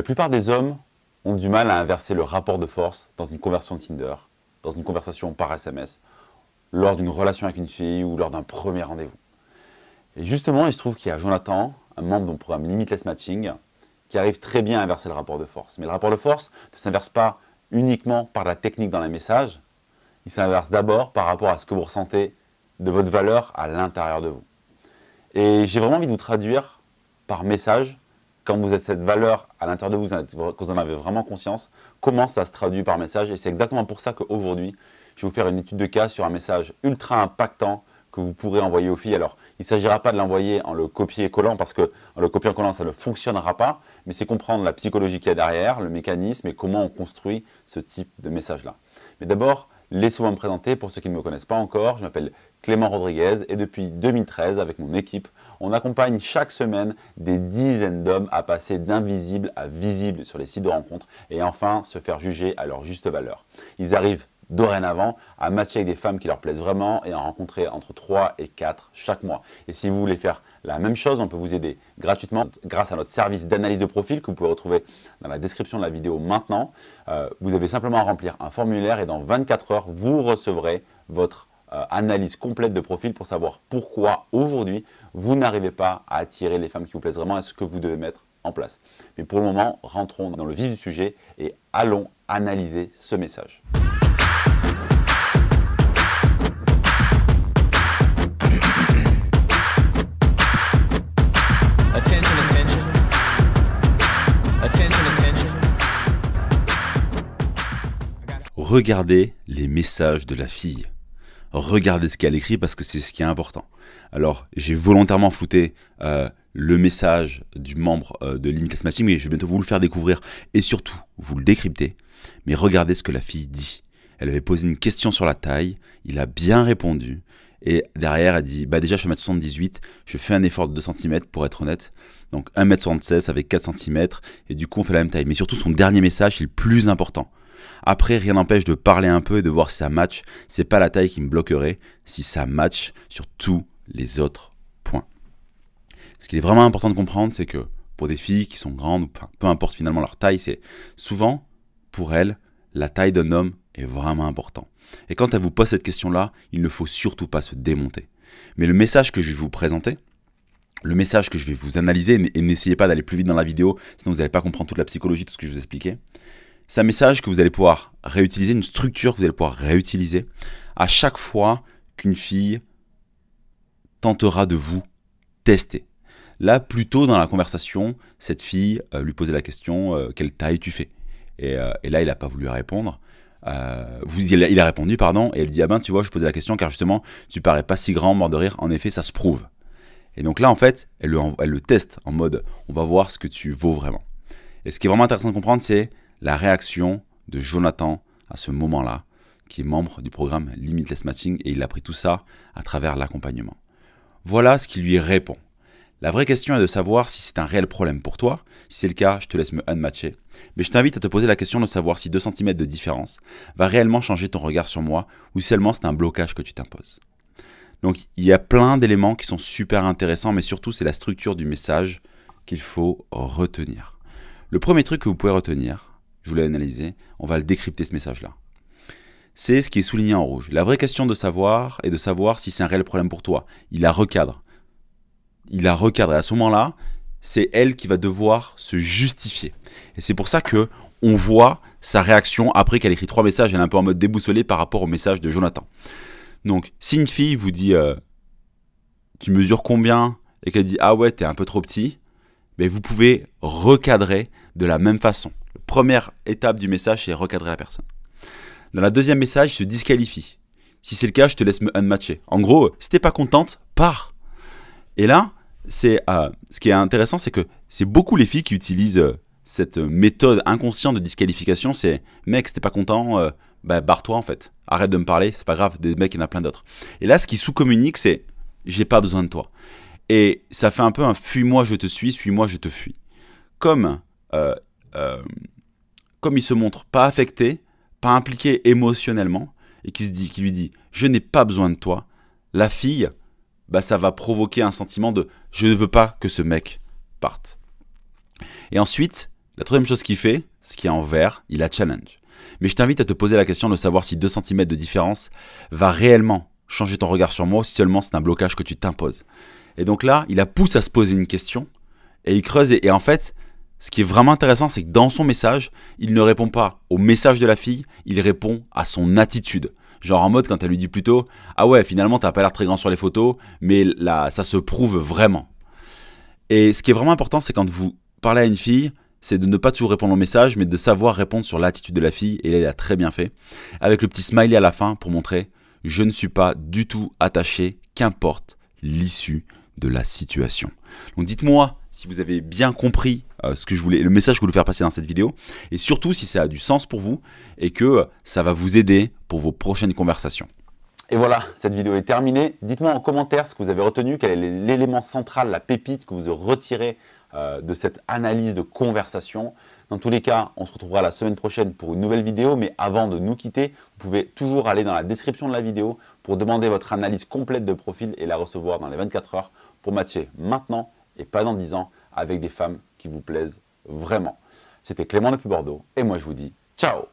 La plupart des hommes ont du mal à inverser le rapport de force dans une conversion Tinder, dans une conversation par SMS, lors d'une relation avec une fille ou lors d'un premier rendez-vous. Et justement, il se trouve qu'il y a Jonathan, un membre de mon programme Limitless Matching, qui arrive très bien à inverser le rapport de force. Mais le rapport de force ne s'inverse pas uniquement par la technique dans les messages, il s'inverse d'abord par rapport à ce que vous ressentez de votre valeur à l'intérieur de vous. Et j'ai vraiment envie de vous traduire par message quand vous êtes cette valeur à l'intérieur de vous, vous en avez vraiment conscience, comment ça se traduit par message. Et c'est exactement pour ça qu'aujourd'hui, je vais vous faire une étude de cas sur un message ultra impactant que vous pourrez envoyer aux filles. Alors, il ne s'agira pas de l'envoyer en le copier-collant parce que en le copier-collant, ça ne fonctionnera pas, mais c'est comprendre la psychologie qu'il y a derrière, le mécanisme et comment on construit ce type de message-là. Mais d'abord, Laissez-moi me présenter pour ceux qui ne me connaissent pas encore. Je m'appelle Clément Rodriguez et depuis 2013, avec mon équipe, on accompagne chaque semaine des dizaines d'hommes à passer d'invisible à visible sur les sites de rencontres et enfin se faire juger à leur juste valeur. Ils arrivent dorénavant à matcher avec des femmes qui leur plaisent vraiment et à en rencontrer entre 3 et 4 chaque mois. Et si vous voulez faire la même chose, on peut vous aider gratuitement grâce à notre service d'analyse de profil que vous pouvez retrouver dans la description de la vidéo maintenant. Euh, vous avez simplement à remplir un formulaire et dans 24 heures, vous recevrez votre euh, analyse complète de profil pour savoir pourquoi aujourd'hui vous n'arrivez pas à attirer les femmes qui vous plaisent vraiment et ce que vous devez mettre en place. Mais pour le moment, rentrons dans le vif du sujet et allons analyser ce message. regardez les messages de la fille. Regardez ce qu'elle écrit parce que c'est ce qui est important. Alors, j'ai volontairement flouté euh, le message du membre euh, de Limitless Matching, mais je vais bientôt vous le faire découvrir et surtout vous le décrypter. Mais regardez ce que la fille dit. Elle avait posé une question sur la taille, il a bien répondu. Et derrière, elle dit Bah, déjà, je fais 1m78, je fais un effort de 2 cm pour être honnête. Donc 1m76 avec 4 cm, et du coup, on fait la même taille. Mais surtout, son dernier message est le plus important. Après, rien n'empêche de parler un peu et de voir si ça match. C'est pas la taille qui me bloquerait si ça match sur tous les autres points. Ce qu'il est vraiment important de comprendre, c'est que pour des filles qui sont grandes, peu importe finalement leur taille, c'est souvent pour elles, la taille d'un homme est vraiment important. Et quand elles vous pose cette question-là, il ne faut surtout pas se démonter. Mais le message que je vais vous présenter, le message que je vais vous analyser, et n'essayez pas d'aller plus vite dans la vidéo, sinon vous n'allez pas comprendre toute la psychologie, tout ce que je vous expliquais. C'est un message que vous allez pouvoir réutiliser, une structure que vous allez pouvoir réutiliser à chaque fois qu'une fille tentera de vous tester. Là, plutôt dans la conversation, cette fille euh, lui posait la question euh, Quelle taille tu fais euh, et, là, il n'a pas voulu répondre. vous, il a, répondu, pardon, et elle dit Ah ben, tu vois, je posais la question car justement, tu parais pas si grand, mort de rire. En effet, ça se prouve. Et donc là, en fait, elle le, elle le teste en mode On va voir ce que tu vaux vraiment. Et ce qui est vraiment intéressant de comprendre, c'est la réaction de Jonathan à ce moment-là, qui est membre du programme Limitless Matching, et il a pris tout ça à travers l'accompagnement. Voilà ce qui lui répond. La vraie question est de savoir si c'est un réel problème pour toi. Si c'est le cas, je te laisse me unmatcher. Mais je t'invite à te poser la question de savoir si 2 cm de différence va réellement changer ton regard sur moi ou seulement c'est un blocage que tu t'imposes. Donc il y a plein d'éléments qui sont super intéressants, mais surtout c'est la structure du message qu'il faut retenir. Le premier truc que vous pouvez retenir, je voulais analyser, on va le décrypter ce message-là. C'est ce qui est souligné en rouge. La vraie question de savoir est de savoir si c'est un réel problème pour toi. Il la recadre. Il la recadre. Et à ce moment-là, c'est elle qui va devoir se justifier. Et c'est pour ça que on voit sa réaction après qu'elle écrit trois messages. Elle est un peu en mode déboussolée par rapport au message de Jonathan. Donc, si une fille vous dit euh, Tu mesures combien et qu'elle dit Ah ouais, t'es un peu trop petit, mais ben, vous pouvez recadrer de la même façon. Première étape du message, c'est recadrer la personne. Dans la deuxième message, il se disqualifie. Si c'est le cas, je te laisse me unmatcher. En gros, si t'es pas contente, pars. Et là, c'est euh, ce qui est intéressant, c'est que c'est beaucoup les filles qui utilisent euh, cette méthode inconsciente de disqualification. C'est mec, si t'es pas content, euh, bah, barre-toi en fait. Arrête de me parler, c'est pas grave. Des mecs, il y en a plein d'autres. Et là, ce qui sous-communique, c'est j'ai pas besoin de toi. Et ça fait un peu un fuis-moi, je te suis, suis-moi, je te fuis. Comme comme il se montre pas affecté, pas impliqué émotionnellement, et qui se dit, qui lui dit, je n'ai pas besoin de toi, la fille, bah ça va provoquer un sentiment de, je ne veux pas que ce mec parte. Et ensuite, la troisième chose qu'il fait, ce qui est en vert, il la challenge. Mais je t'invite à te poser la question de savoir si 2 cm de différence va réellement changer ton regard sur moi ou si seulement c'est un blocage que tu t'imposes. Et donc là, il a pousse à se poser une question et il creuse et en fait, ce qui est vraiment intéressant, c'est que dans son message, il ne répond pas au message de la fille, il répond à son attitude. Genre en mode quand elle lui dit plutôt Ah ouais, finalement, t'as pas l'air très grand sur les photos, mais là, ça se prouve vraiment. Et ce qui est vraiment important, c'est quand vous parlez à une fille, c'est de ne pas toujours répondre au message, mais de savoir répondre sur l'attitude de la fille, et elle a très bien fait, avec le petit smiley à la fin pour montrer Je ne suis pas du tout attaché, qu'importe l'issue de la situation. Donc dites-moi si vous avez bien compris euh, ce que je voulais, le message que je voulais faire passer dans cette vidéo. Et surtout si ça a du sens pour vous et que ça va vous aider pour vos prochaines conversations. Et voilà, cette vidéo est terminée. Dites-moi en commentaire ce que vous avez retenu, quel est l'élément central, la pépite que vous retirez euh, de cette analyse de conversation. Dans tous les cas, on se retrouvera la semaine prochaine pour une nouvelle vidéo, mais avant de nous quitter, vous pouvez toujours aller dans la description de la vidéo pour demander votre analyse complète de profil et la recevoir dans les 24 heures pour matcher maintenant et pas dans 10 ans avec des femmes qui vous plaisent vraiment. C'était Clément depuis Bordeaux et moi je vous dis ciao